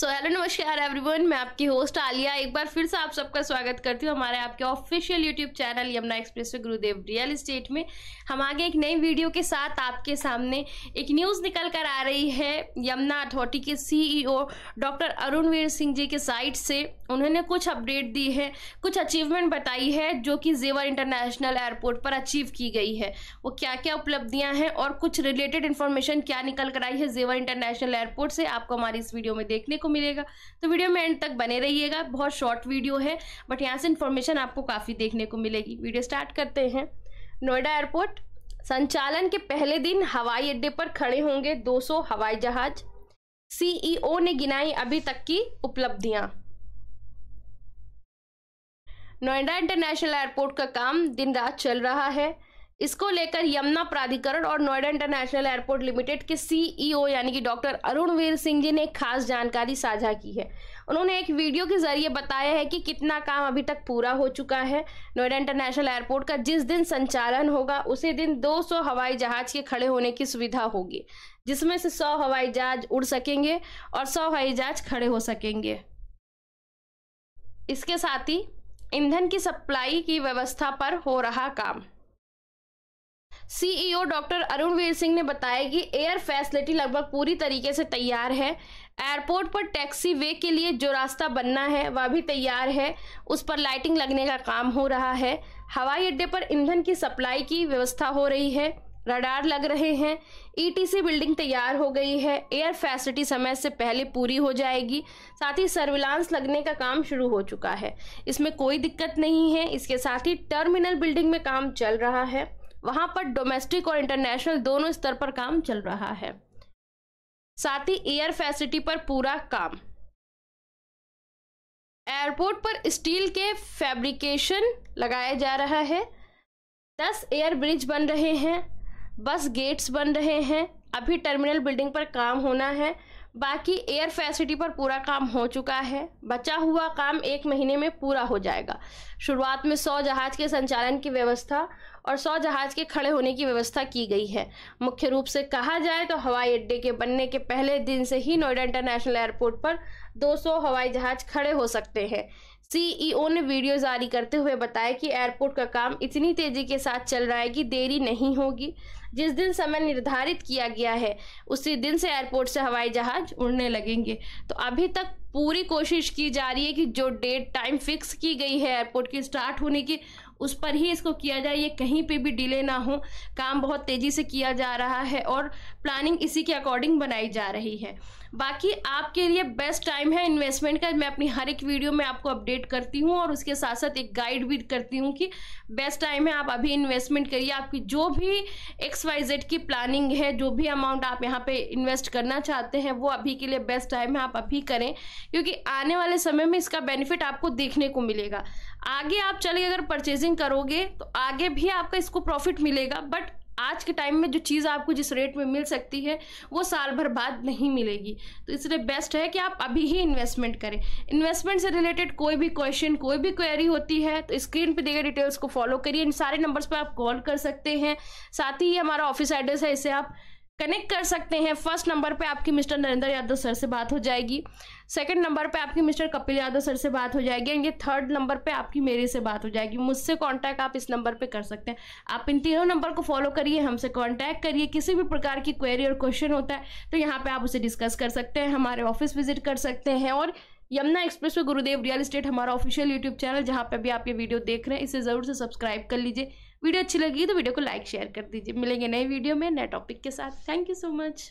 so hello नमस्कार everyone मैं आपकी होस्ट आलिया एक बार फिर से आप सबका स्वागत करती हूँ हमारे आपके official YouTube channel Yamuna Express Gurudev Real Estate में हम आगे एक नई वीडियो के साथ आपके सामने एक न्यूज़ निकल कर आ रही है यमुना अथॉरिटी के सीईओ डॉक्टर अरुणवीर सिंह जी के साइट से उन्होंने कुछ अपडेट दी है कुछ अचीवमेंट बताई है जो कि जेवर इंटरनेशनल एयरपोर्ट पर अचीव की गई है वो क्या क्या उपलब्धियाँ हैं और कुछ रिलेटेड इन्फॉर्मेशन क्या निकल कर आई है जेवर इंटरनेशनल एयरपोर्ट से आपको हमारी इस वीडियो में देखने को आपको मिलेगा तो वीडियो में एंड तक बने रहिएगा बहुत शॉर्ट वीडियो है बट यहाँ से इन्फॉर्मेशन आपको काफ़ी देखने को मिलेगी वीडियो स्टार्ट करते हैं नोएडा एयरपोर्ट संचालन के पहले दिन हवाई अड्डे पर खड़े होंगे 200 हवाई जहाज सीईओ e ने गिनाई अभी तक की उपलब्धियां नोएडा इंटरनेशनल एयरपोर्ट का काम दिन रात चल रहा है इसको लेकर यमुना प्राधिकरण और नोएडा इंटरनेशनल एयरपोर्ट लिमिटेड के सीईओ e यानी कि डॉक्टर अरुण वीर सिंह जी ने खास जानकारी साझा की है उन्होंने एक वीडियो के जरिए बताया है कि कितना काम अभी तक पूरा हो चुका है नोएडा इंटरनेशनल एयरपोर्ट का जिस दिन संचालन होगा उसी दिन 200 हवाई जहाज के खड़े होने की सुविधा होगी जिसमें से 100 हवाई जहाज उड़ सकेंगे और 100 हवाई जहाज खड़े हो सकेंगे इसके साथ ही ईंधन की सप्लाई की व्यवस्था पर हो रहा काम CEO e doctor Arunvir Singh ने बताया कि एयर फैसिलिटी लगभग पूरी तरीके से तैयार है एयरपोर्ट पर टैक्सी वे के लिए जो रास्ता बनना है वह भी तैयार है उस पर लाइटिंग लगने का काम हो रहा है हवाई अड्डे पर ईंधन की सप्लाई की व्यवस्था हो रही है रडार लग रहे हैं ईटीसी e बिल्डिंग तैयार हो गई है एयर फैसिलिटी समय से पहले पूरी हो जाएगी साथ ही सर्विलांस लगने का काम शुरू हो चुका है इसमें कोई दिक्कत नहीं है इसके साथ ही टर्मिनल बिल्डिंग में काम चल रहा है वहां पर डोमेस्टिक और इंटरनेशनल दोनों स्तर पर काम चल रहा है साथ ही एयर फैसिलिटी पर पूरा काम एयरपोर्ट पर स्टील के फैब्रिकेशन लगाया जा रहा है दस एयर ब्रिज बन रहे हैं बस गेट्स बन रहे हैं अभी टर्मिनल बिल्डिंग पर काम होना है बाकी एयर फैसिलिटी पर पूरा काम हो चुका है बचा हुआ काम एक महीने में पूरा हो जाएगा शुरुआत में सौ जहाज के संचालन की व्यवस्था और सौ जहाज के खड़े होने की व्यवस्था की गई है मुख्य रूप से कहा जाए तो हवाई अड्डे के बनने के पहले दिन से ही नोएडा इंटरनेशनल एयरपोर्ट पर 200 हवाई जहाज खड़े हो सकते हैं सीईओ e ने वीडियो जारी करते हुए बताया कि एयरपोर्ट का काम इतनी तेजी के साथ चल रहा है कि देरी नहीं होगी जिस दिन समय निर्धारित किया गया है उसी दिन से एयरपोर्ट से हवाई जहाज उड़ने लगेंगे तो अभी तक पूरी कोशिश की जा रही है कि जो डेट टाइम फिक्स की गई है एयरपोर्ट की स्टार्ट होने की उस पर ही इसको किया जाए ये कहीं पे भी डिले ना हो काम बहुत तेज़ी से किया जा रहा है और प्लानिंग इसी के अकॉर्डिंग बनाई जा रही है बाकी आपके लिए बेस्ट टाइम है इन्वेस्टमेंट का मैं अपनी हर एक वीडियो में आपको अपडेट करती हूँ और उसके साथ साथ एक गाइड भी करती हूँ कि बेस्ट टाइम है आप अभी इन्वेस्टमेंट करिए आपकी जो भी एक्स वाई जेड की प्लानिंग है जो भी अमाउंट आप यहाँ पे इन्वेस्ट करना चाहते हैं वो अभी के लिए बेस्ट टाइम है आप अभी करें क्योंकि आने वाले समय में इसका बेनिफिट आपको देखने को मिलेगा आगे आप चले अगर परचेजिंग यूजिंग करोगे तो आगे भी आपका इसको प्रॉफिट मिलेगा बट आज के टाइम में जो चीज़ आपको जिस रेट में मिल सकती है वो साल भर बाद नहीं मिलेगी तो इसलिए बेस्ट है कि आप अभी ही इन्वेस्टमेंट करें इन्वेस्टमेंट से रिलेटेड कोई भी क्वेश्चन कोई भी क्वेरी होती है तो स्क्रीन पे दिए गए डिटेल्स को फॉलो करिए इन सारे नंबर्स पर आप कॉल कर सकते हैं साथ ही ये हमारा ऑफिस एड्रेस है इसे आप कनेक्ट कर सकते हैं फर्स्ट नंबर पे आपकी मिस्टर नरेंद्र यादव सर से बात हो जाएगी सेकंड नंबर पे आपकी मिस्टर कपिल यादव सर से बात हो जाएगी एंड ये थर्ड नंबर पे आपकी मेरे से बात हो जाएगी मुझसे कांटेक्ट आप इस नंबर पे कर सकते हैं आप इन तीनों नंबर को फॉलो करिए हमसे कांटेक्ट करिए किसी भी प्रकार की क्वेरी और क्वेश्चन होता है तो यहाँ पे आप उसे डिस्कस कर सकते हैं हमारे ऑफिस विजिट कर सकते हैं और यमुना एक्सप्रेस पे गुरुदेव रियल स्टेट हमारा ऑफिशियल यूट्यूब चैनल जहाँ पे भी आप ये वीडियो देख रहे हैं इसे ज़रूर से सब्सक्राइब कर लीजिए वीडियो अच्छी लगी तो वीडियो को लाइक शेयर कर दीजिए मिलेंगे नए वीडियो में नए टॉपिक के साथ थैंक यू सो मच